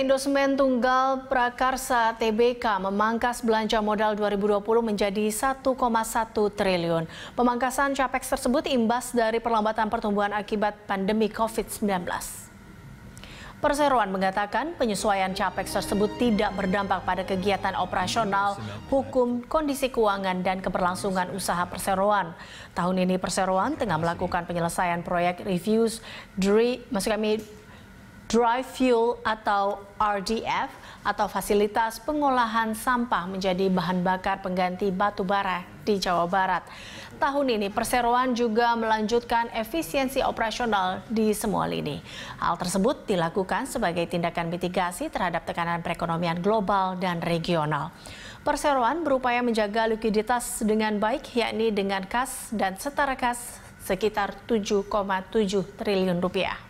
Indosemen Tunggal Prakarsa TBK memangkas belanja modal 2020 menjadi 1,1 triliun. Pemangkasan CAPEX tersebut imbas dari perlambatan pertumbuhan akibat pandemi COVID-19. Perseroan mengatakan penyesuaian CAPEX tersebut tidak berdampak pada kegiatan operasional, hukum, kondisi keuangan, dan keberlangsungan usaha perseroan. Tahun ini perseroan tengah melakukan penyelesaian proyek reviews, dri, maksud kami dry fuel atau RDF atau fasilitas pengolahan sampah menjadi bahan bakar pengganti batu bara di Jawa Barat. Tahun ini perseroan juga melanjutkan efisiensi operasional di semua lini. Hal tersebut dilakukan sebagai tindakan mitigasi terhadap tekanan perekonomian global dan regional. Perseroan berupaya menjaga likuiditas dengan baik yakni dengan kas dan setara kas sekitar 7,7 triliun rupiah.